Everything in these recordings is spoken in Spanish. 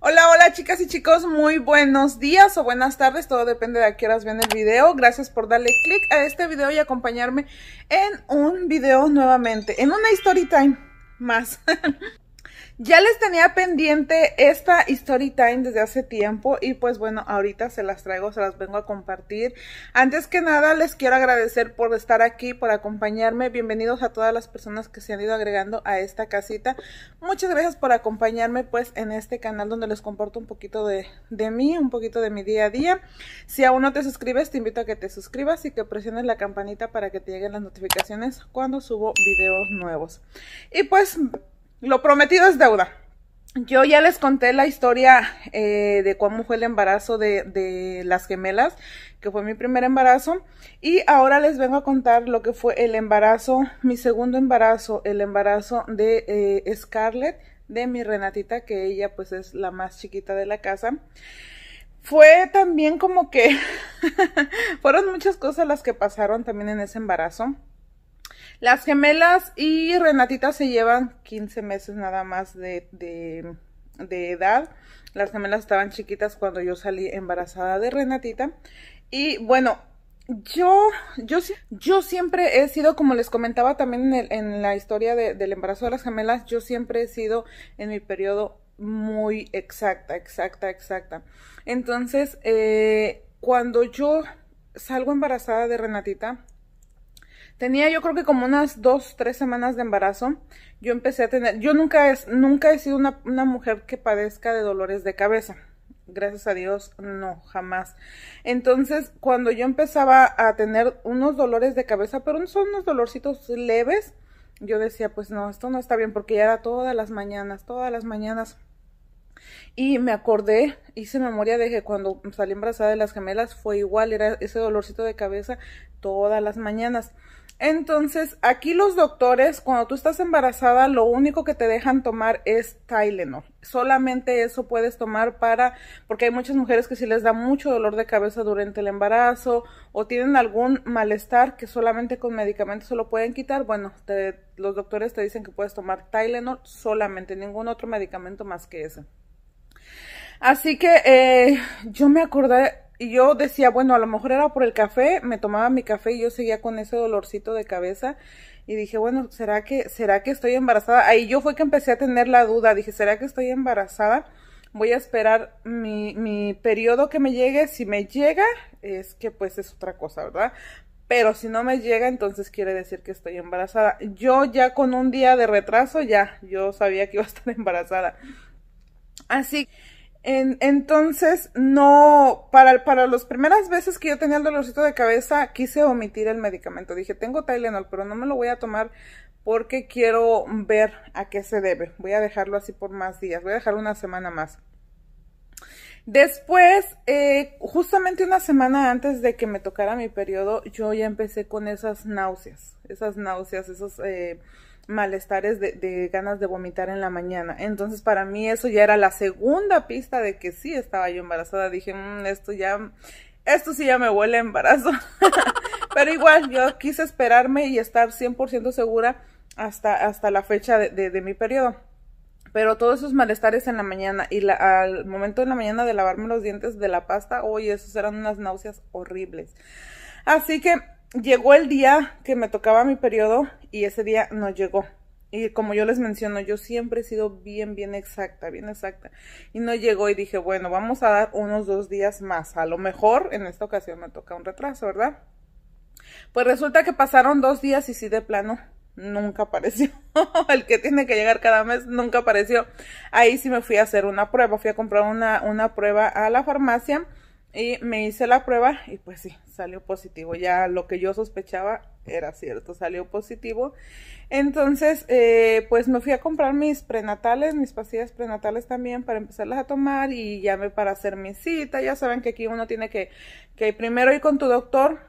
Hola, hola chicas y chicos, muy buenos días o buenas tardes, todo depende de a qué horas ven el video. Gracias por darle click a este video y acompañarme en un video nuevamente, en una story time más. Ya les tenía pendiente esta story time desde hace tiempo y pues bueno, ahorita se las traigo, se las vengo a compartir. Antes que nada, les quiero agradecer por estar aquí, por acompañarme. Bienvenidos a todas las personas que se han ido agregando a esta casita. Muchas gracias por acompañarme pues en este canal donde les comparto un poquito de, de mí, un poquito de mi día a día. Si aún no te suscribes, te invito a que te suscribas y que presiones la campanita para que te lleguen las notificaciones cuando subo videos nuevos. Y pues lo prometido es deuda. Yo ya les conté la historia eh, de cómo fue el embarazo de, las gemelas, que fue mi primer embarazo. Y ahora les vengo a contar lo que fue el embarazo, mi segundo embarazo, el embarazo de eh, Scarlett, de mi Renatita, que ella pues es la más chiquita de la casa. Fue también como que fueron muchas cosas las que pasaron también en ese embarazo. Las gemelas y Renatita se llevan 15 meses nada más de, edad. Las gemelas estaban chiquitas cuando yo salí embarazada de Renatita. Y bueno, yo, yo, yo siempre he sido, como les comentaba también en, la historia del embarazo de las gemelas, yo siempre he sido en mi periodo muy exacta, exacta, exacta. Entonces, eh, cuando yo salgo embarazada de Renatita, Tenía yo creo que como unas dos, tres semanas de embarazo. Yo empecé a tener, yo nunca, es, nunca he sido una, una mujer que padezca de dolores de cabeza. Gracias a Dios, no, jamás. Entonces, cuando yo empezaba a tener unos dolores de cabeza, pero son unos dolorcitos leves, yo decía, pues no, esto no está bien, porque ya era todas las mañanas, todas las mañanas. Y me acordé, hice memoria de que cuando salí embarazada de las gemelas fue igual, era ese dolorcito de cabeza todas las mañanas. Entonces, aquí los doctores, cuando tú estás embarazada, lo único que te dejan tomar es Tylenol. Solamente eso puedes tomar para, porque hay muchas mujeres que si les da mucho dolor de cabeza durante el embarazo o tienen algún malestar que solamente con medicamentos se lo pueden quitar. Bueno, los doctores te dicen que puedes tomar Tylenol solamente, ningún otro medicamento más que ese. Así que eh, yo me acordé y yo decía, bueno, a lo mejor era por el café, me tomaba mi café y yo seguía con ese dolorcito de cabeza y dije, bueno, ¿será que será que estoy embarazada? Ahí yo fue que empecé a tener la duda, dije, ¿será que estoy embarazada? Voy a esperar mi, mi periodo que me llegue, si me llega es que pues es otra cosa, ¿verdad? Pero si no me llega, entonces quiere decir que estoy embarazada. Yo ya con un día de retraso, ya, yo sabía que iba a estar embarazada. Así que entonces, no, para, para las primeras veces que yo tenía el dolorcito de cabeza, quise omitir el medicamento. Dije, tengo Tylenol, pero no me lo voy a tomar porque quiero ver a qué se debe. Voy a dejarlo así por más días, voy a dejarlo una semana más. Después, eh, justamente una semana antes de que me tocara mi periodo, yo ya empecé con esas náuseas, esas náuseas, esos... Eh, malestares de, ganas de vomitar en la mañana. Entonces para mí eso ya era la segunda pista de que sí estaba yo embarazada. Dije, mmm, esto ya, esto sí ya me huele embarazo. Pero igual yo quise esperarme y estar 100% segura hasta, hasta la fecha de, mi periodo. Pero todos esos malestares en la mañana y la, al momento en la mañana de lavarme los dientes de la pasta, oye, esos eran unas náuseas horribles. Así que llegó el día que me tocaba mi periodo y ese día no llegó. Y como yo les menciono, yo siempre he sido bien, bien exacta, bien exacta. Y no llegó y dije, bueno, vamos a dar unos dos días más. A lo mejor en esta ocasión me toca un retraso, ¿verdad? Pues resulta que pasaron dos días y sí de plano nunca apareció. el que tiene que llegar cada mes nunca apareció. Ahí sí me fui a hacer una prueba. Fui a comprar una, una prueba a la farmacia y me hice la prueba y pues sí, salió positivo. Ya lo que yo sospechaba era cierto, salió positivo. Entonces, eh, pues me fui a comprar mis prenatales, mis pastillas prenatales también para empezarlas a tomar y llamé para hacer mi cita. Ya saben que aquí uno tiene que, que primero ir con tu doctor,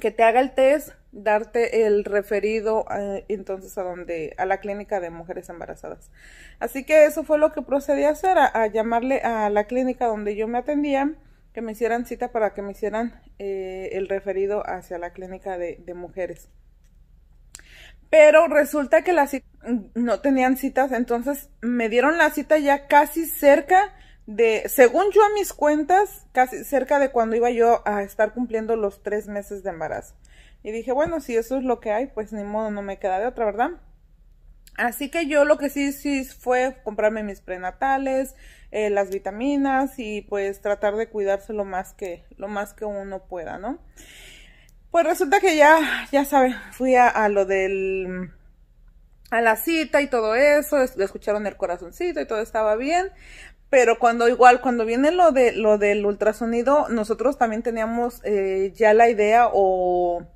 que te haga el test, darte el referido eh, entonces a donde a la clínica de mujeres embarazadas. Así que eso fue lo que procedí a hacer, a llamarle a la clínica donde yo me atendía que me hicieran cita para que me hicieran eh, el referido hacia la clínica de, de, mujeres. Pero resulta que la cita, mm, no tenían citas, entonces me dieron la cita ya casi cerca de, según yo a mis cuentas, casi cerca de cuando iba yo a estar cumpliendo los tres meses de embarazo. Y dije, bueno, si eso es lo que hay, pues ni modo, no me queda de otra, ¿verdad? Así que yo lo que sí, sí fue comprarme mis prenatales, eh, las vitaminas y pues tratar de cuidarse lo más que, lo más que uno pueda, ¿no? Pues resulta que ya, ya saben, fui a, lo del, a la cita y todo eso, le escucharon el corazoncito y todo estaba bien, pero cuando igual, cuando viene lo de, lo del ultrasonido, nosotros también teníamos eh, ya la idea o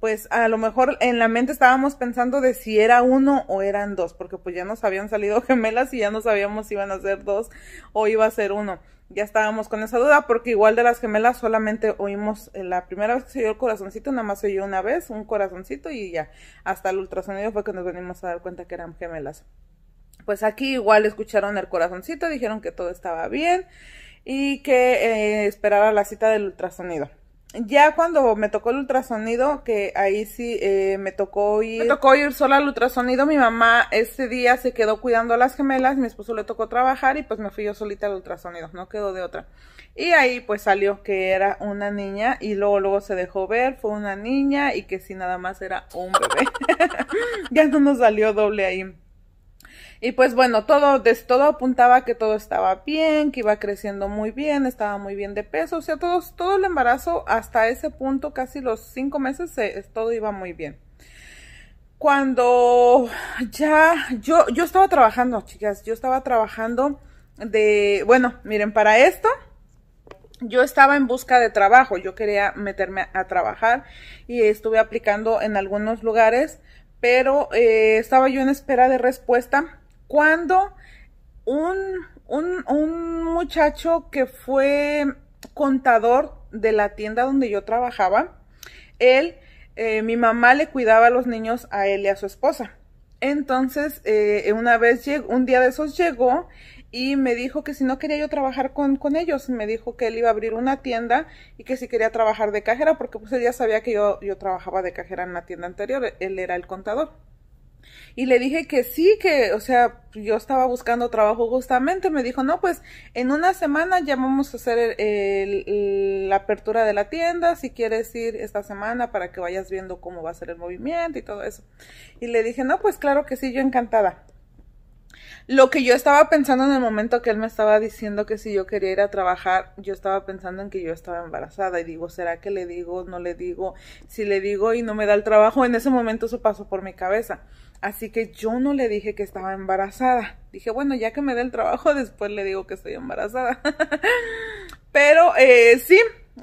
pues a lo mejor en la mente estábamos pensando de si era uno o eran dos, porque pues ya nos habían salido gemelas y ya no sabíamos si iban a ser dos o iba a ser uno. Ya estábamos con esa duda porque igual de las gemelas solamente oímos eh, la primera vez que se oyó el corazoncito, nada más se oyó una vez, un corazoncito y ya. Hasta el ultrasonido fue que nos venimos a dar cuenta que eran gemelas. Pues aquí igual escucharon el corazoncito, dijeron que todo estaba bien y que esperaba eh, esperara la cita del ultrasonido ya cuando me tocó el ultrasonido, que ahí sí eh, me tocó ir. Me tocó ir sola al ultrasonido. Mi mamá ese día se quedó cuidando a las gemelas, mi esposo le tocó trabajar y pues me fui yo solita al ultrasonido, no quedó de otra. Y ahí pues salió que era una niña y luego luego se dejó ver, fue una niña y que si nada más era un bebé. ya no nos salió doble ahí. Y pues bueno, todo, de, todo apuntaba que todo estaba bien, que iba creciendo muy bien, estaba muy bien de peso, o sea, todo, todo el embarazo hasta ese punto, casi los cinco meses, todo iba muy bien. Cuando ya, yo, yo estaba trabajando, chicas, yo estaba trabajando de, bueno, miren, para esto, yo estaba en busca de trabajo, yo quería meterme a trabajar y estuve aplicando en algunos lugares, pero eh, estaba yo en espera de respuesta cuando un, un, un muchacho que fue contador de la tienda donde yo trabajaba, él, eh, mi mamá le cuidaba a los niños a él y a su esposa. Entonces, eh, una vez, un día de esos llegó y me dijo que si no quería yo trabajar con, con, ellos, me dijo que él iba a abrir una tienda y que si quería trabajar de cajera, porque pues él ya sabía que yo, yo trabajaba de cajera en la tienda anterior, él era el contador. Y le dije que sí, que, o sea, yo estaba buscando trabajo justamente. Me dijo, no, pues en una semana ya vamos a hacer la apertura de la tienda. Si quieres ir esta semana para que vayas viendo cómo va a ser el movimiento y todo eso. Y le dije, no, pues claro que sí, yo encantada. Lo que yo estaba pensando en el momento que él me estaba diciendo que si yo quería ir a trabajar, yo estaba pensando en que yo estaba embarazada y digo, ¿será que le digo? No le digo. Si le digo y no me da el trabajo, en ese momento eso pasó por mi cabeza. Así que yo no le dije que estaba embarazada. Dije, bueno, ya que me dé el trabajo, después le digo que estoy embarazada. Pero eh, sí,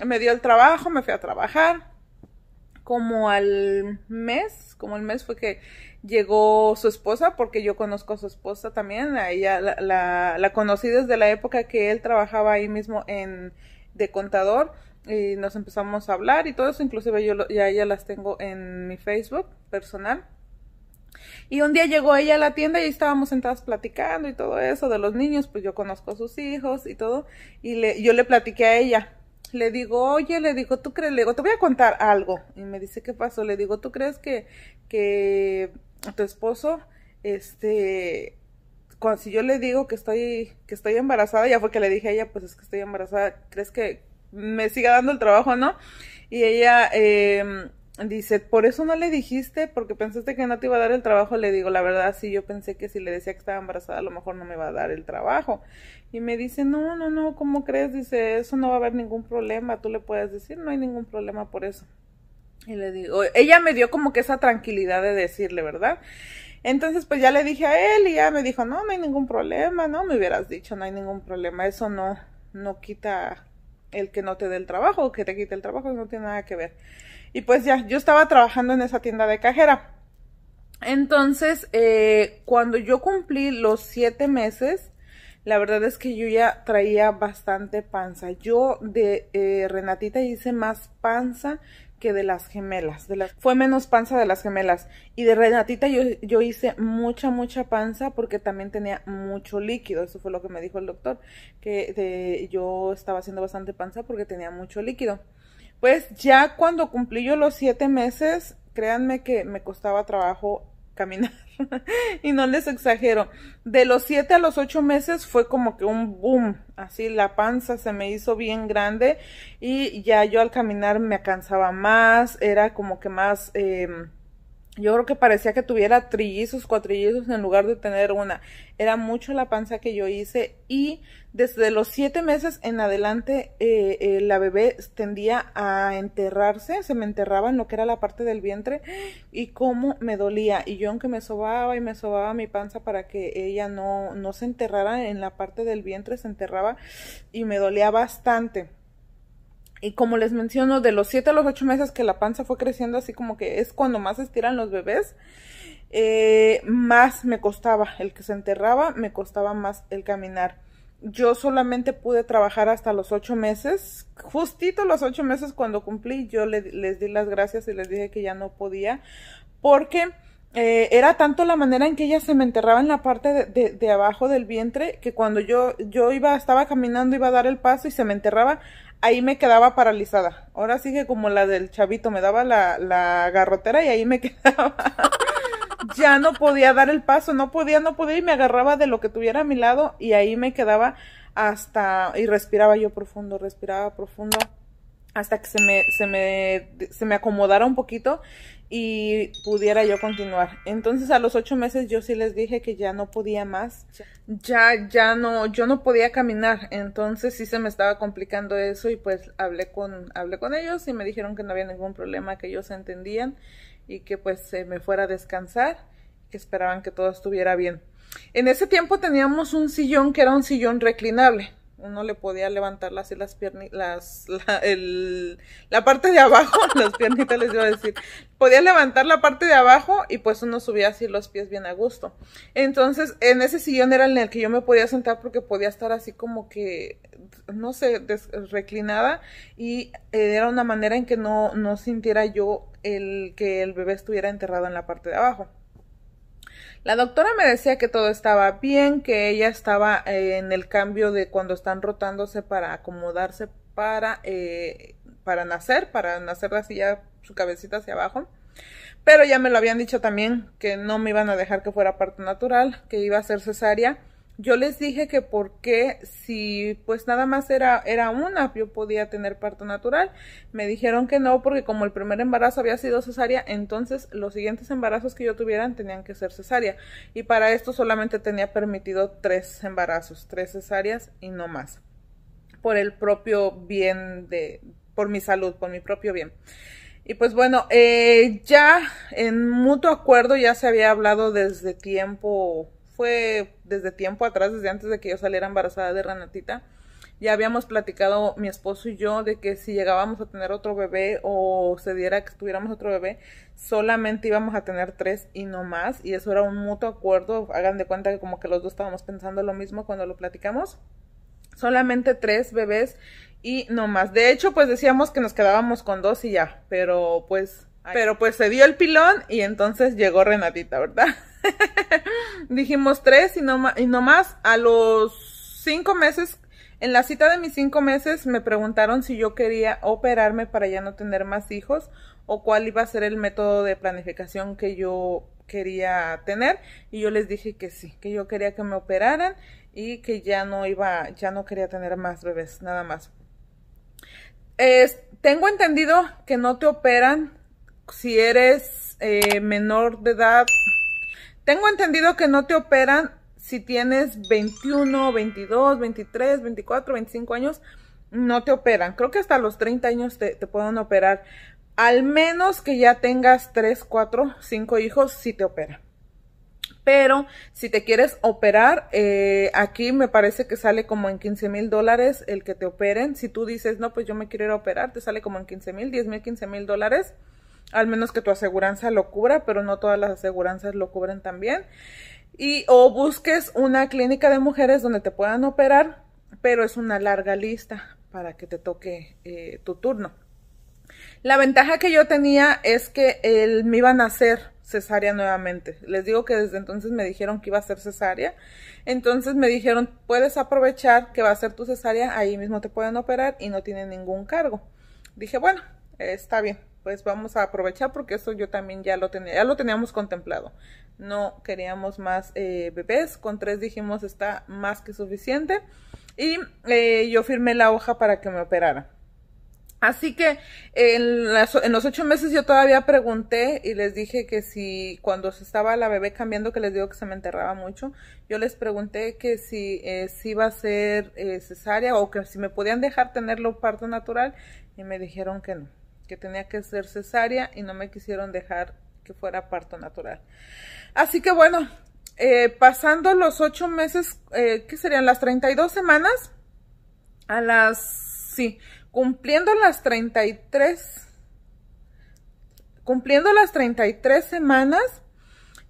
me dio el trabajo, me fui a trabajar. Como al mes, como el mes fue que llegó su esposa, porque yo conozco a su esposa también, a ella la, conocí desde la época que él trabajaba ahí mismo en de contador y nos empezamos a hablar y todo eso, inclusive yo ya, ella las tengo en mi Facebook personal. Y un día llegó ella a la tienda y estábamos sentadas platicando y todo eso de los niños, pues yo conozco a sus hijos y todo, y le, yo le platiqué a ella. Le digo, oye, le digo, ¿tú crees? Le digo, te voy a contar algo. Y me dice, ¿qué pasó? Le digo, ¿tú crees que, que tu esposo, este, cuando, si yo le digo que estoy, que estoy embarazada, ya fue que le dije a ella, pues es que estoy embarazada, ¿crees que me siga dando el trabajo, no? Y ella eh, dice, por eso no le dijiste, porque pensaste que no te iba a dar el trabajo, le digo, la verdad, sí, yo pensé que si le decía que estaba embarazada, a lo mejor no me va a dar el trabajo. Y me dice, no, no, no, ¿cómo crees? Dice, eso no va a haber ningún problema, tú le puedes decir, no hay ningún problema por eso. Y le digo, ella me dio como que esa tranquilidad de decirle, ¿verdad? Entonces, pues ya le dije a él y ya me dijo, no, no hay ningún problema, no me hubieras dicho, no hay ningún problema, eso no, no quita el que no te dé el trabajo o que te quite el trabajo, no tiene nada que ver. Y pues ya, yo estaba trabajando en esa tienda de cajera. Entonces, eh, cuando yo cumplí los siete meses, la verdad es que yo ya traía bastante panza. Yo de eh, Renatita hice más panza que de las gemelas. De las, fue menos panza de las gemelas. Y de Renatita yo, yo hice mucha, mucha panza porque también tenía mucho líquido. Eso fue lo que me dijo el doctor, que yo estaba haciendo bastante panza porque tenía mucho líquido. Pues ya cuando cumplí yo los siete meses, créanme que me costaba trabajo caminar. y no les exagero. De los siete a los ocho meses fue como que un boom. Así la panza se me hizo bien grande. Y ya yo al caminar me cansaba más. Era como que más... Eh, yo creo que parecía que tuviera trillizos, cuatrillizos en lugar de tener una. Era mucho la panza que yo hice y desde los siete meses en adelante eh, eh, la bebé tendía a enterrarse, se me enterraba en lo que era la parte del vientre y cómo me dolía. Y yo aunque me sobaba y me sobaba mi panza para que ella no, no se enterrara en la parte del vientre, se enterraba y me dolía bastante y como les menciono, de los 7 a los 8 meses que la panza fue creciendo, así como que es cuando más se estiran los bebés, eh, más me costaba el que se enterraba, me costaba más el caminar. Yo solamente pude trabajar hasta los 8 meses, justito los 8 meses cuando cumplí, yo les di las gracias y les dije que ya no podía, porque... Eh, era tanto la manera en que ella se me enterraba en la parte de, de, abajo del vientre que cuando yo, yo iba, estaba caminando, iba a dar el paso y se me enterraba ahí me quedaba paralizada. Ahora sí que como la del chavito, me daba la, la garrotera y ahí me quedaba. ya no podía dar el paso, no podía, no podía y me agarraba de lo que tuviera a mi lado y ahí me quedaba hasta y respiraba yo profundo, respiraba profundo hasta que se me, se me, se me acomodara un poquito y pudiera yo continuar. Entonces a los ocho meses yo sí les dije que ya no podía más, ya, ya no, yo no podía caminar, entonces sí se me estaba complicando eso y pues hablé con, hablé con ellos y me dijeron que no había ningún problema, que ellos entendían y que pues se me fuera a descansar, que esperaban que todo estuviera bien. En ese tiempo teníamos un sillón que era un sillón reclinable, uno le podía levantar así las piernas, la, la parte de abajo, las piernitas les iba a decir. Podía levantar la parte de abajo y pues uno subía así los pies bien a gusto. Entonces, en ese sillón era en el que yo me podía sentar porque podía estar así como que, no sé, reclinada y eh, era una manera en que no, no sintiera yo el que el bebé estuviera enterrado en la parte de abajo. La doctora me decía que todo estaba bien, que ella estaba eh, en el cambio de cuando están rotándose para acomodarse para, eh, para nacer, para nacer así ya su cabecita hacia abajo. Pero ya me lo habían dicho también que no me iban a dejar que fuera parte natural, que iba a ser cesárea yo les dije que por qué, si pues nada más era, era una, yo podía tener parto natural. Me dijeron que no, porque como el primer embarazo había sido cesárea, entonces los siguientes embarazos que yo tuvieran tenían que ser cesárea. Y para esto solamente tenía permitido tres embarazos, tres cesáreas y no más. Por el propio bien de, por mi salud, por mi propio bien. Y pues bueno, eh, ya en mutuo acuerdo ya se había hablado desde tiempo fue desde tiempo atrás, desde antes de que yo saliera embarazada de Renatita, ya habíamos platicado mi esposo y yo de que si llegábamos a tener otro bebé o se diera que tuviéramos otro bebé, solamente íbamos a tener tres y no más. Y eso era un mutuo acuerdo. Hagan de cuenta que como que los dos estábamos pensando lo mismo cuando lo platicamos. Solamente tres bebés y no más. De hecho, pues decíamos que nos quedábamos con dos y ya, pero pues pero pues se dio el pilón y entonces llegó Renatita, ¿verdad? Dijimos tres y no, y no más. A los cinco meses, en la cita de mis cinco meses, me preguntaron si yo quería operarme para ya no tener más hijos o cuál iba a ser el método de planificación que yo quería tener y yo les dije que sí, que yo quería que me operaran y que ya no iba, ya no quería tener más bebés, nada más. tengo entendido que no te operan si eres eh, menor de edad. Tengo entendido que no te operan si tienes 21, 22, 23, 24, 25 años. No te operan. Creo que hasta los 30 años te, pueden operar. Al menos que ya tengas 3, 4, 5 hijos, sí te operan. Pero si te quieres operar, eh, aquí me parece que sale como en 15 mil dólares el que te operen. Si tú dices, no, pues yo me quiero ir a operar, te sale como en 15 mil, 10 mil, 15 mil dólares al menos que tu aseguranza lo cubra, pero no todas las aseguranzas lo cubren también. Y o busques una clínica de mujeres donde te puedan operar, pero es una larga lista para que te toque eh, tu turno. La ventaja que yo tenía es que me iban a hacer cesárea nuevamente. Les digo que desde entonces me dijeron que iba a ser cesárea. Entonces me dijeron, puedes aprovechar que va a ser tu cesárea, ahí mismo te pueden operar y no tienen ningún cargo. Dije, bueno, está bien, pues vamos a aprovechar porque eso yo también ya lo tenía, ya lo teníamos contemplado. No queríamos más eh, bebés, con tres dijimos está más que suficiente. Y eh, yo firmé la hoja para que me operara. Así que en, los ocho meses yo todavía pregunté y les dije que si cuando se estaba la bebé cambiando, que les digo que se me enterraba mucho, yo les pregunté que si, eh, si iba a ser cesárea o que si me podían dejar tenerlo parto natural y me dijeron que no que tenía que ser cesárea y no me quisieron dejar que fuera parto natural. Así que bueno, eh, pasando los ocho meses, eh, que serían las 32 semanas, a las, sí, cumpliendo las 33, cumpliendo las 33 semanas,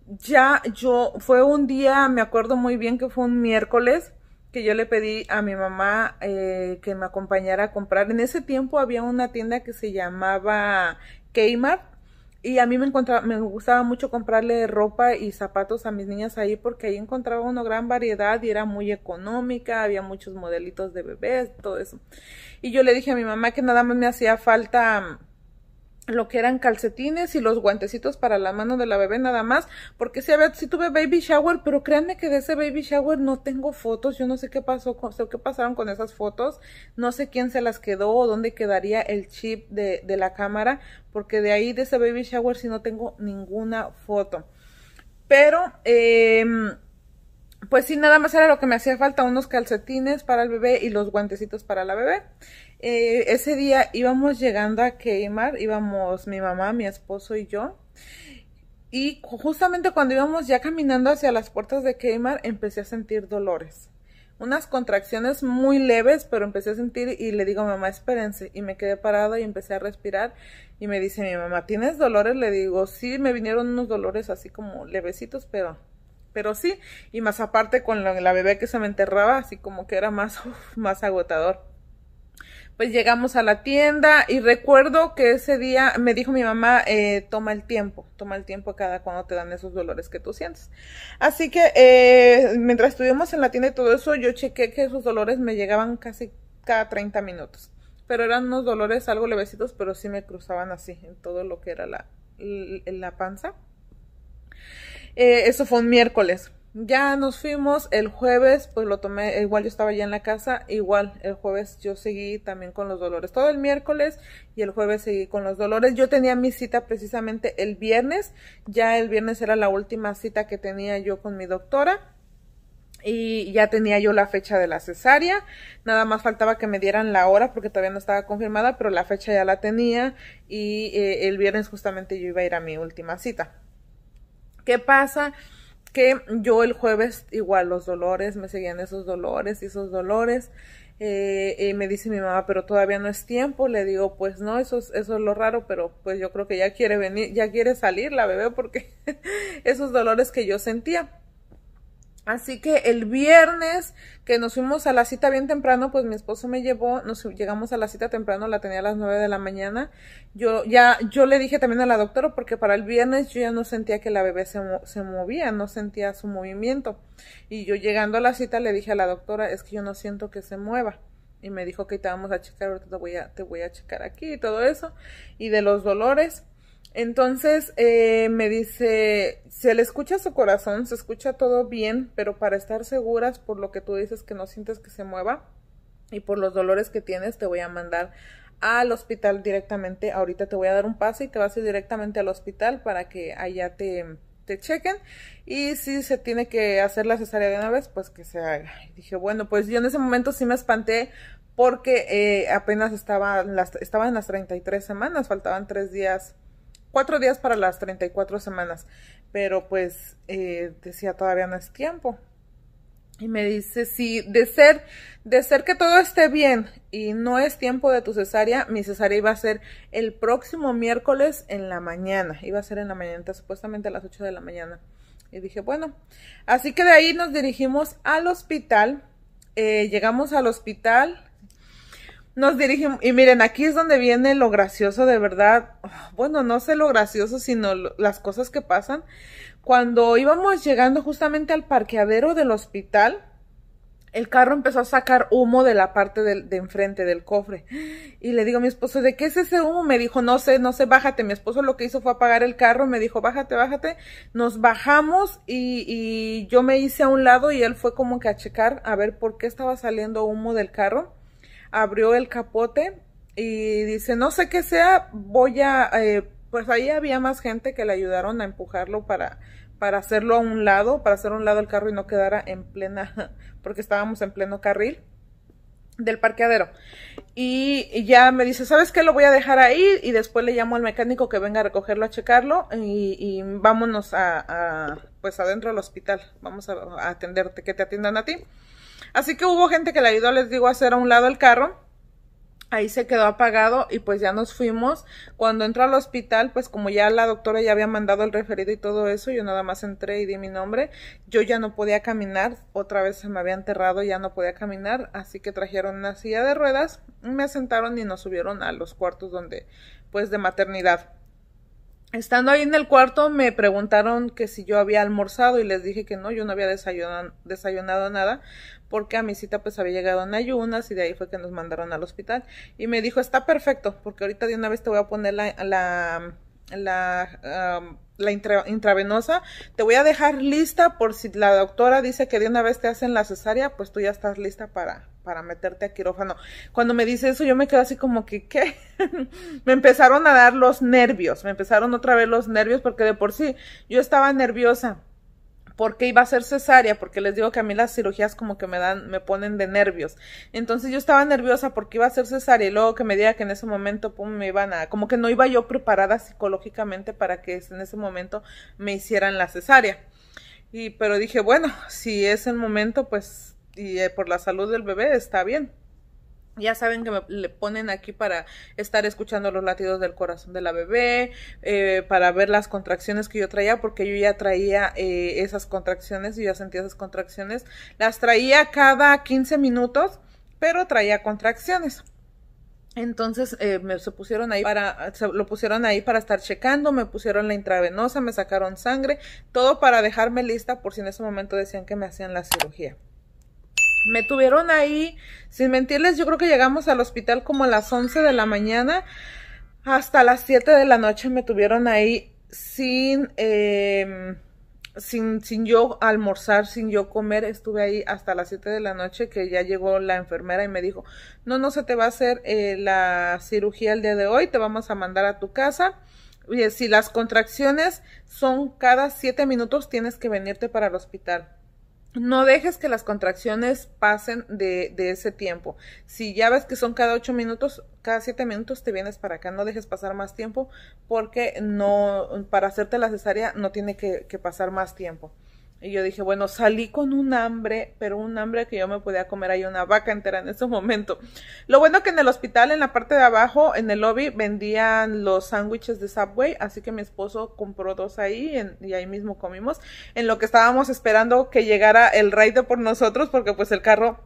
ya yo, fue un día, me acuerdo muy bien que fue un miércoles, que yo le pedí a mi mamá eh, que me acompañara a comprar. En ese tiempo había una tienda que se llamaba Kmart y a mí me, encontraba, me gustaba mucho comprarle ropa y zapatos a mis niñas ahí porque ahí encontraba una gran variedad y era muy económica, había muchos modelitos de bebés, todo eso. Y yo le dije a mi mamá que nada más me hacía falta lo que eran calcetines y los guantecitos para la mano de la bebé nada más, porque sí, ver si tuve baby shower, pero créanme que de ese baby shower no tengo fotos, yo no sé qué pasó, con, qué pasaron con esas fotos, no sé quién se las quedó o dónde quedaría el chip de, de la cámara, porque de ahí de ese baby shower si no tengo ninguna foto. Pero, em, pues sí, nada más era lo que me hacía falta, unos calcetines para el bebé y los guantecitos para la bebé. Eh, ese día íbamos llegando a queimar íbamos mi mamá, mi esposo y yo. Y justamente cuando íbamos ya caminando hacia las puertas de queimar empecé a sentir dolores. Unas contracciones muy leves, pero empecé a sentir y le digo, mamá, espérense. Y me quedé parada y empecé a respirar. Y me dice mi mamá, ¿tienes dolores? Le digo, sí, me vinieron unos dolores así como levecitos, pero pero sí, y más aparte con la, bebé que se me enterraba, así como que era más, más agotador pues llegamos a la tienda y recuerdo que ese día me dijo mi mamá, eh, toma el tiempo, toma el tiempo cada cuando te dan esos dolores que tú sientes. Así que eh, mientras estuvimos en la tienda y todo eso, yo chequé que esos dolores me llegaban casi cada 30 minutos. Pero eran unos dolores algo levecitos, pero sí me cruzaban así en todo lo que era la, la panza. Eh, eso fue un miércoles ya nos fuimos el jueves, pues lo tomé, igual yo estaba ya en la casa, igual el jueves yo seguí también con los dolores, todo el miércoles y el jueves seguí con los dolores, yo tenía mi cita precisamente el viernes, ya el viernes era la última cita que tenía yo con mi doctora y ya tenía yo la fecha de la cesárea, nada más faltaba que me dieran la hora porque todavía no estaba confirmada, pero la fecha ya la tenía y eh, el viernes justamente yo iba a ir a mi última cita. ¿Qué pasa? que yo el jueves igual los dolores, me seguían esos dolores y esos dolores. y eh, eh, me dice mi mamá, pero todavía no es tiempo. Le digo, pues no, eso eso es lo raro, pero pues yo creo que ya quiere venir, ya quiere salir la bebé porque esos dolores que yo sentía. Así que el viernes que nos fuimos a la cita bien temprano, pues mi esposo me llevó, nos llegamos a la cita temprano, la tenía a las nueve de la mañana. Yo ya yo le dije también a la doctora porque para el viernes yo ya no sentía que la bebé se, se movía, no sentía su movimiento. Y yo llegando a la cita le dije a la doctora, es que yo no siento que se mueva y me dijo que te vamos a checar, te voy a, te voy a checar aquí y todo eso, y de los dolores. Entonces eh, me dice, se le escucha su corazón, se escucha todo bien, pero para estar seguras por lo que tú dices que no sientes que se mueva y por los dolores que tienes, te voy a mandar al hospital directamente. Ahorita te voy a dar un pase y te vas a ir directamente al hospital para que allá te, te chequen. Y si se tiene que hacer la cesárea de una vez, pues que se haga. Y dije, bueno, pues yo en ese momento sí me espanté porque eh, apenas estaba, las, en las 33 semanas, faltaban tres días cuatro días para las 34 semanas, pero pues eh, decía todavía no es tiempo. Y me dice, si de ser, de ser que todo esté bien y no es tiempo de tu cesárea, mi cesárea iba a ser el próximo miércoles en la mañana, iba a ser en la mañana, supuestamente a las 8 de la mañana. Y dije, bueno, así que de ahí nos dirigimos al hospital, eh, llegamos al hospital, nos dirigimos, y miren, aquí es donde viene lo gracioso de verdad, bueno, no sé lo gracioso, sino las cosas que pasan. Cuando íbamos llegando justamente al parqueadero del hospital, el carro empezó a sacar humo de la parte de, enfrente del cofre. Y le digo a mi esposo, ¿de qué es ese humo? Me dijo, no sé, no sé, bájate. Mi esposo lo que hizo fue apagar el carro, me dijo, bájate, bájate. Nos bajamos y, y yo me hice a un lado y él fue como que a checar a ver por qué estaba saliendo humo del carro abrió el capote y dice, no sé qué sea, voy a... Eh, pues ahí había más gente que le ayudaron a empujarlo para, para hacerlo a un lado, para hacer a un lado el carro y no quedara en plena, porque estábamos en pleno carril del parqueadero. Y ya me dice, ¿sabes qué? Lo voy a dejar ahí y después le llamo al mecánico que venga a recogerlo, a checarlo y, y vámonos a, pues adentro al hospital. Vamos a atenderte, que te atiendan a ti. Así que hubo gente que le ayudó, les digo, a hacer a un lado el carro. Ahí se quedó apagado y pues ya nos fuimos. Cuando entró al hospital, pues como ya la doctora ya había mandado el referido y todo eso, yo nada más entré y di mi nombre. Yo ya no podía caminar, otra vez se me había enterrado, ya no podía caminar, así que trajeron una silla de ruedas, me asentaron y nos subieron a los cuartos donde, pues de maternidad. Estando ahí en el cuarto me preguntaron que si yo había almorzado y les dije que no, yo no había desayunado nada, porque a mi cita pues había llegado en ayunas y de ahí fue que nos mandaron al hospital. Y me dijo, está perfecto, porque ahorita de una vez te voy a poner la, la, la, intravenosa, te voy a dejar lista por si la doctora dice que de una vez te hacen la cesárea, pues tú ya estás lista para, para meterte a quirófano. Cuando me dice eso, yo me quedo así como que, ¿qué? me empezaron a dar los nervios, me empezaron otra vez los nervios, porque de por sí yo estaba nerviosa ¿Por qué iba a ser cesárea? Porque les digo que a mí las cirugías como que me dan, me ponen de nervios. Entonces yo estaba nerviosa porque iba a ser cesárea y luego que me diga que en ese momento pum, me iban a, como que no iba yo preparada psicológicamente para que en ese momento me hicieran la cesárea. Y pero dije, bueno, si es el momento, pues y eh, por la salud del bebé está bien. Ya saben que me le ponen aquí para estar escuchando los latidos del corazón de la bebé, eh, para ver las contracciones que yo traía, porque yo ya traía eh, esas contracciones, yo ya sentía esas contracciones. Las traía cada 15 minutos, pero traía contracciones. Entonces eh, me se pusieron ahí para, lo pusieron ahí para estar checando, me pusieron la intravenosa, me sacaron sangre, todo para dejarme lista por si en ese momento decían que me hacían la cirugía me tuvieron ahí, sin mentirles, yo creo que llegamos al hospital como a las 11 de la mañana, hasta las 7 de la noche me tuvieron ahí sin, em, sin, sin yo almorzar, sin yo comer, estuve ahí hasta las 7 de la noche que ya llegó la enfermera y me dijo, no, no se te va a hacer eh, la cirugía el día de hoy, te vamos a mandar a tu casa. Y si las contracciones son cada 7 minutos, tienes que venirte para el hospital no dejes que las contracciones pasen de, ese tiempo. Si ya ves que son cada ocho minutos, cada siete minutos te vienes para acá. No dejes pasar más tiempo porque no, para hacerte la cesárea no tiene que pasar más tiempo. Y yo dije, bueno, salí con un hambre, pero un hambre que yo me podía comer ahí una vaca entera en ese momento. Lo bueno que en el hospital, en la parte de abajo, en el lobby, vendían los sándwiches de Subway, así que mi esposo compró dos ahí y ahí mismo comimos. En lo que estábamos esperando que llegara el raid por nosotros, porque pues el carro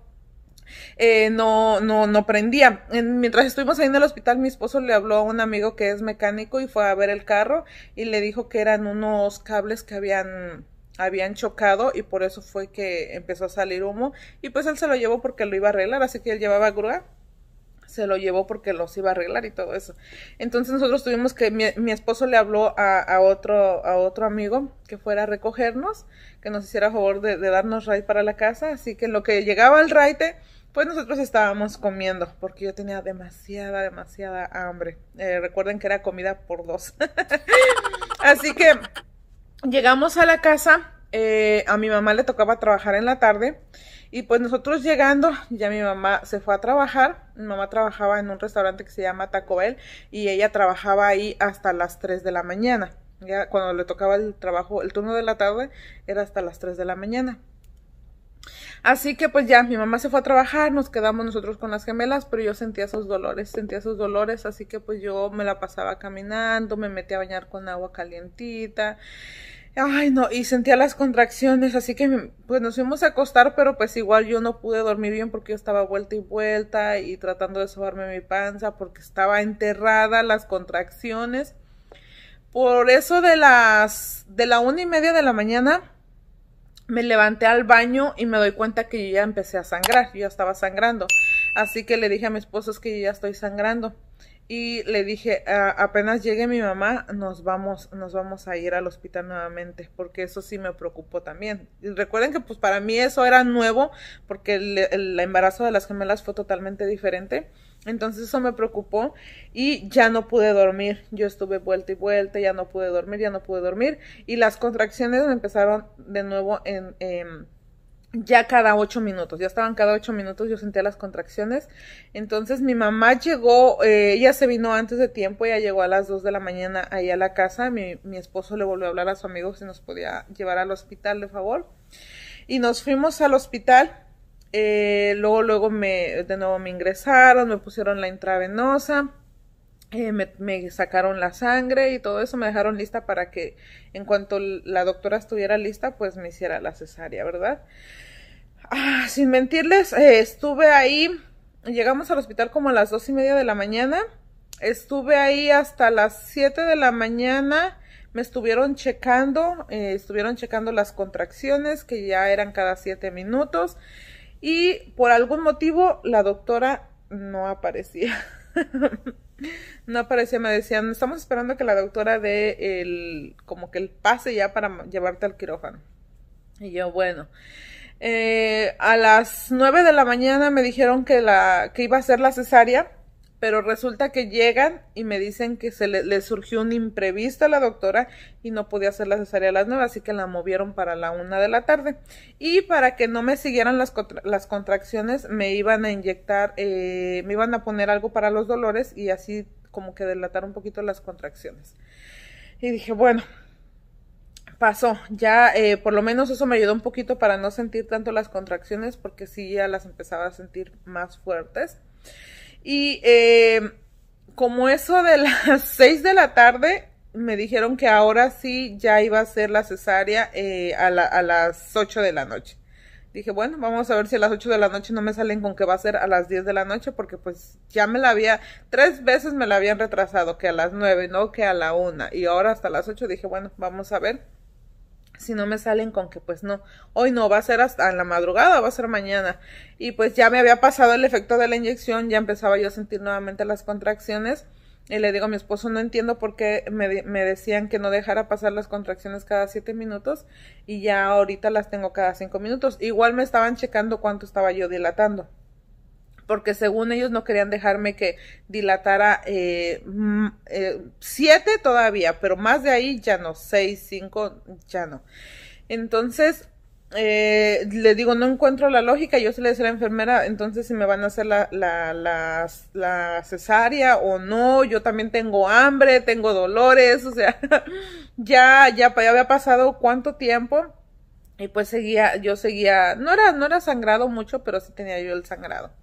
eh, no, no, no prendía. mientras estuvimos ahí en el hospital, mi esposo le habló a un amigo que es mecánico y fue a ver el carro y le dijo que eran unos cables que habían habían chocado y por eso fue que empezó a salir humo y pues él se lo llevó porque lo iba a arreglar, así que él llevaba grúa se lo llevó porque los iba a arreglar y todo eso. Entonces nosotros tuvimos que, mi, esposo le habló a, otro, a otro amigo que fuera a recogernos, que nos hiciera favor de, darnos ride para la casa. Así que lo que llegaba al ride, pues nosotros estábamos comiendo, porque yo tenía demasiada, demasiada hambre. Eh, recuerden que era comida por dos. Así que llegamos a la casa, eh, a mi mamá le tocaba trabajar en la tarde y pues nosotros llegando, ya mi mamá se fue a trabajar, mi mamá trabajaba en un restaurante que se llama Taco y ella trabajaba ahí hasta las 3 de la mañana. Ya cuando le tocaba el trabajo, el turno de la tarde era hasta las 3 de la mañana. Así que pues ya mi mamá se fue a trabajar, nos quedamos nosotros con las gemelas, pero yo sentía esos dolores, sentía esos dolores, así que pues yo me la pasaba caminando, me metía a bañar con agua calientita Ay, no, y sentía las contracciones, así que pues nos fuimos a acostar, pero pues igual yo no pude dormir bien porque yo estaba vuelta y vuelta y tratando de sobarme mi panza porque estaba enterrada las contracciones. Por eso de las de la una y media de la mañana me levanté al baño y me doy cuenta que ya empecé a sangrar, yo ya estaba sangrando. Así que le dije a mi esposo es que ya estoy sangrando y le dije, apenas llegue mi mamá, nos vamos, nos vamos a ir al hospital nuevamente, porque eso sí me preocupó también. recuerden que pues para mí eso era nuevo, porque el, embarazo de las gemelas fue totalmente diferente. Entonces eso me preocupó y ya no pude dormir. Yo estuve vuelta y vuelta, ya no pude dormir, ya no pude dormir. Y las contracciones empezaron de nuevo en em, ya cada ocho minutos, ya estaban cada ocho minutos, yo sentía las contracciones. Entonces mi mamá llegó, eh, ella se vino antes de tiempo, ella llegó a las dos de la mañana ahí a la casa, mi, esposo le volvió a hablar a su amigo si nos podía llevar al hospital, de favor. Y nos fuimos al hospital, eh, luego, luego me, de nuevo me ingresaron, me pusieron la intravenosa. Eh, me, sacaron la sangre y todo eso, me dejaron lista para que en cuanto la doctora estuviera lista, pues me hiciera la cesárea, ¿verdad? Ah, sin mentirles, eh, estuve ahí, llegamos al hospital como a las dos y media de la mañana, estuve ahí hasta las siete de la mañana, me estuvieron checando, eh, estuvieron checando las contracciones que ya eran cada siete minutos y por algún motivo la doctora no aparecía. no aparecía, me decían, estamos esperando que la doctora dé el, como que el pase ya para llevarte al quirófano. Y yo, bueno. Eh, a las nueve de la mañana me dijeron que, la, que iba a ser la cesárea pero resulta que llegan y me dicen que se le, surgió un imprevisto a la doctora y no podía hacer la cesárea a las nueve, así que la movieron para la una de la tarde. Y para que no me siguieran las, contracciones, me iban a inyectar, eh, me iban a poner algo para los dolores y así como que delatar un poquito las contracciones. Y dije, bueno, pasó. Ya eh, por lo menos eso me ayudó un poquito para no sentir tanto las contracciones porque sí ya las empezaba a sentir más fuertes. Y eh, como eso de las seis de la tarde, me dijeron que ahora sí ya iba a ser la cesárea eh, a, a, las ocho de la noche. Dije, bueno, vamos a ver si a las ocho de la noche no me salen con que va a ser a las diez de la noche, porque pues ya me la había, tres veces me la habían retrasado, que a las nueve, no que a la una. y ahora hasta las ocho dije, bueno, vamos a ver si no me salen con que pues no, hoy no, va a ser hasta la madrugada, va a ser mañana. Y pues ya me había pasado el efecto de la inyección, ya empezaba yo a sentir nuevamente las contracciones. Y le digo a mi esposo, no entiendo por qué me, me decían que no dejara pasar las contracciones cada siete minutos y ya ahorita las tengo cada cinco minutos. Igual me estaban checando cuánto estaba yo dilatando porque según ellos no querían dejarme que dilatara eh, mm, eh, siete todavía, pero más de ahí ya no, seis, cinco, ya no. Entonces, eh, le digo, no encuentro la lógica, yo se le decía a la enfermera, entonces si me van a hacer la, cesárea o no, yo también tengo hambre, tengo dolores, o sea, ya, ya, ya había pasado cuánto tiempo y pues seguía, yo seguía, no era, no era sangrado mucho, pero sí tenía yo el sangrado.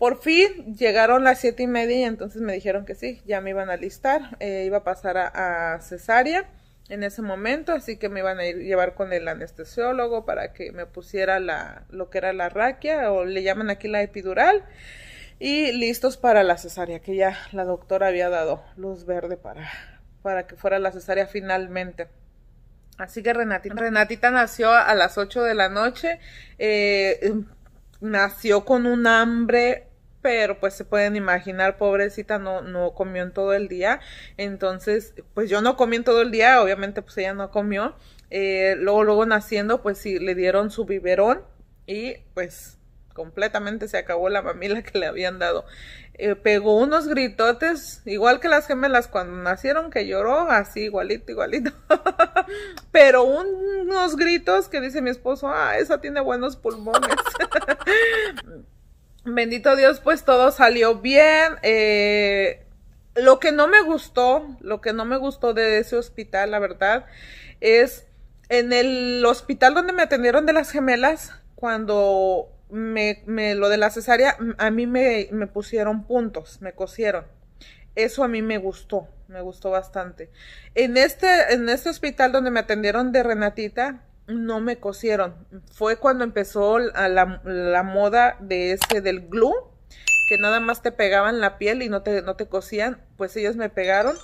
Por fin llegaron las siete y media y entonces me dijeron que sí, ya me iban a listar, eh, iba a pasar a, cesárea en ese momento, así que me iban a ir, llevar con el anestesiólogo para que me pusiera la, lo que era la raquia o le llaman aquí la epidural y listos para la cesárea, que ya la doctora había dado luz verde para, para que fuera la cesárea finalmente. Así que Renatita, Renatita nació a las 8 de la noche. Eh, nació con un hambre pero pues se pueden imaginar, pobrecita no, no comió en todo el día, entonces pues yo no comí en todo el día, obviamente pues ella no comió, eh, luego luego naciendo pues sí le dieron su biberón y pues completamente se acabó la mamila que le habían dado. Eh, pegó unos gritotes, igual que las gemelas cuando nacieron, que lloró, así igualito, igualito. Pero unos gritos que dice mi esposo, ah, esa tiene buenos pulmones. bendito Dios, pues todo salió bien. Eh, lo que no me gustó, lo que no me gustó de ese hospital, la verdad, es en el hospital donde me atendieron de las gemelas, cuando me, lo de la cesárea, a mí me, me pusieron puntos, me cosieron. Eso a mí me gustó, me gustó bastante. En este, en este hospital donde me atendieron de Renatita, no me cosieron. Fue cuando empezó la, la, moda de ese del glue, que nada más te pegaban la piel y no te, no te cosían. Pues ellos me pegaron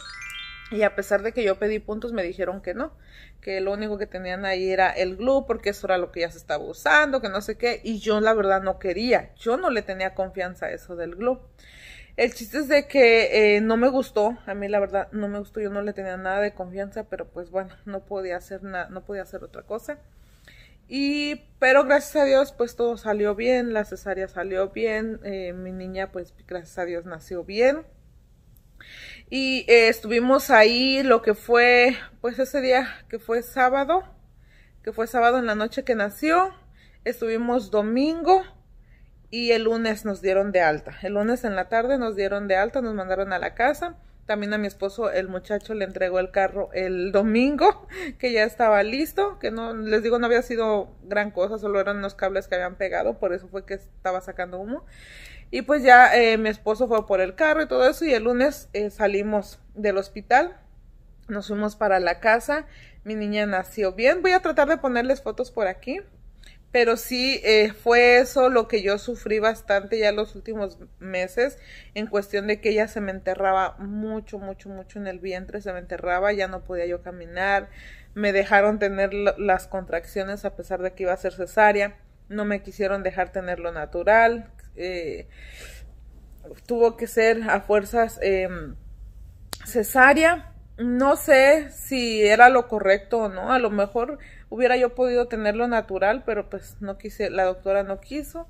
y a pesar de que yo pedí puntos me dijeron que no, que lo único que tenían ahí era el glue porque eso era lo que ya se estaba usando, que no sé qué. Y yo la verdad no quería, yo no le tenía confianza a eso del glue. El chiste es de que eh, no me gustó, a mí la verdad no me gustó, yo no le tenía nada de confianza, pero pues bueno, no podía hacer nada, no podía hacer otra cosa. Y, pero gracias a Dios, pues todo salió bien, la cesárea salió bien, eh, mi niña, pues gracias a Dios nació bien. Y eh, estuvimos ahí lo que fue, pues ese día que fue sábado, que fue sábado en la noche que nació, estuvimos domingo, y el lunes nos dieron de alta. El lunes en la tarde nos dieron de alta, nos mandaron a la casa. También a mi esposo, el muchacho, le entregó el carro el domingo, que ya estaba listo, que no, les digo, no había sido gran cosa, solo eran unos cables que habían pegado, por eso fue que estaba sacando humo. Y pues ya eh, mi esposo fue por el carro y todo eso, y el lunes eh, salimos del hospital, nos fuimos para la casa, mi niña nació bien, voy a tratar de ponerles fotos por aquí pero sí eh, fue eso lo que yo sufrí bastante ya los últimos meses en cuestión de que ella se me enterraba mucho, mucho, mucho en el vientre, se me enterraba, ya no podía yo caminar, me dejaron tener las contracciones a pesar de que iba a ser cesárea, no me quisieron dejar tener lo natural, eh, tuvo que ser a fuerzas eh, cesárea, no sé si era lo correcto o no, a lo mejor Hubiera yo podido tenerlo natural, pero pues no quise, la doctora no quiso.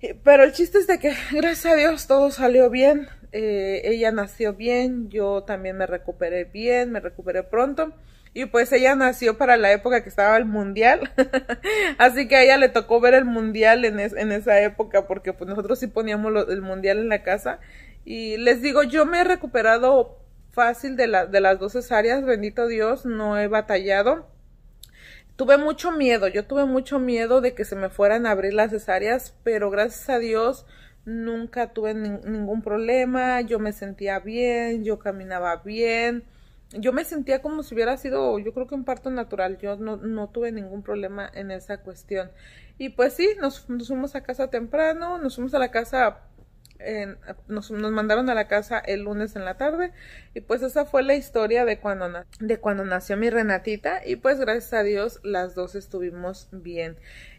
Eh, pero el chiste es de que, gracias a Dios, todo salió bien. Eh, ella nació bien, yo también me recuperé bien, me recuperé pronto. Y pues ella nació para la época que estaba el mundial. Así que a ella le tocó ver el mundial en, esa época, porque pues nosotros sí poníamos el mundial en la casa. Y les digo, yo me he recuperado fácil de, la, de las dos cesáreas, bendito Dios, no he batallado tuve mucho miedo, yo tuve mucho miedo de que se me fueran a abrir las cesáreas, pero gracias a Dios nunca tuve ningún problema, yo me sentía bien, yo caminaba bien, yo me sentía como si hubiera sido, yo creo que un parto natural, yo no, tuve ningún problema en esa cuestión. Y pues sí, nos fuimos a casa temprano, nos fuimos a la casa nos, mandaron a la casa el lunes en la tarde y pues esa fue la historia de cuando, de cuando nació mi Renatita y pues gracias a Dios las dos estuvimos bien.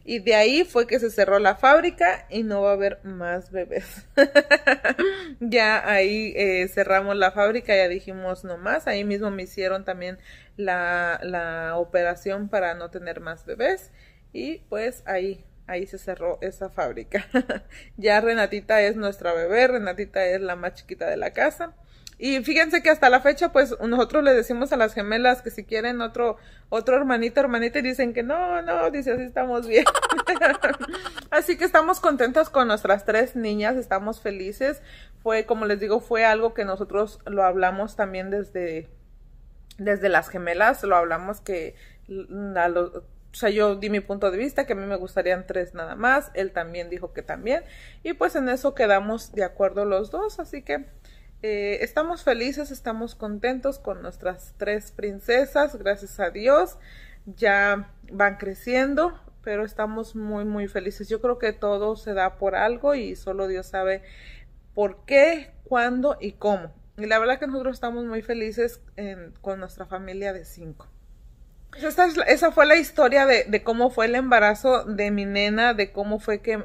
Y de ahí fue que se cerró la fábrica y no va a haber más bebés. ya ahí eh, cerramos la fábrica, ya dijimos no más. Ahí mismo me hicieron también la, la operación para no tener más bebés. Y pues ahí ahí se cerró esa fábrica. ya Renatita es nuestra bebé, Renatita es la más chiquita de la casa. Y fíjense que hasta la fecha, pues nosotros le decimos a las gemelas que si quieren otro, otro hermanito, hermanita, y dicen que no, no, dice así estamos bien. así que estamos contentos con nuestras tres niñas, estamos felices. Fue, como les digo, fue algo que nosotros lo hablamos también desde, desde las gemelas, lo hablamos que a los, o sea, yo di mi punto de vista, que a mí me gustarían tres nada más, él también dijo que también, y pues en eso quedamos de acuerdo los dos, así que eh, estamos felices, estamos contentos con nuestras tres princesas, gracias a Dios, ya van creciendo, pero estamos muy, muy felices. Yo creo que todo se da por algo y solo Dios sabe por qué, cuándo y cómo. Y la verdad que nosotros estamos muy felices con nuestra familia de cinco esa fue la historia de, cómo fue el embarazo de mi nena, de cómo fue que,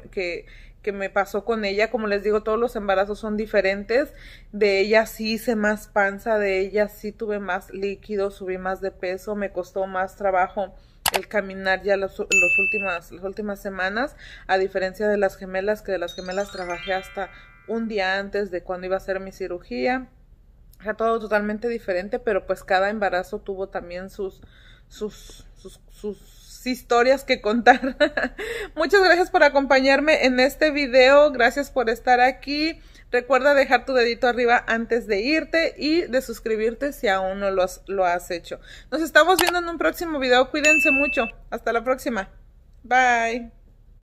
que, me pasó con ella. Como les digo, todos los embarazos son diferentes. De ella sí hice más panza, de ella sí tuve más líquido, subí más de peso, me costó más trabajo el caminar ya últimas, las últimas semanas, a diferencia de las gemelas, que de las gemelas trabajé hasta un día antes de cuando iba a hacer mi cirugía. O sea, todo totalmente diferente, pero pues cada embarazo tuvo también sus, sus, sus, historias que contar. Muchas gracias por acompañarme en este video. Gracias por estar aquí. Recuerda dejar tu dedito arriba antes de irte y de suscribirte si aún no lo has, lo has hecho. Nos estamos viendo en un próximo video. Cuídense mucho. Hasta la próxima. Bye.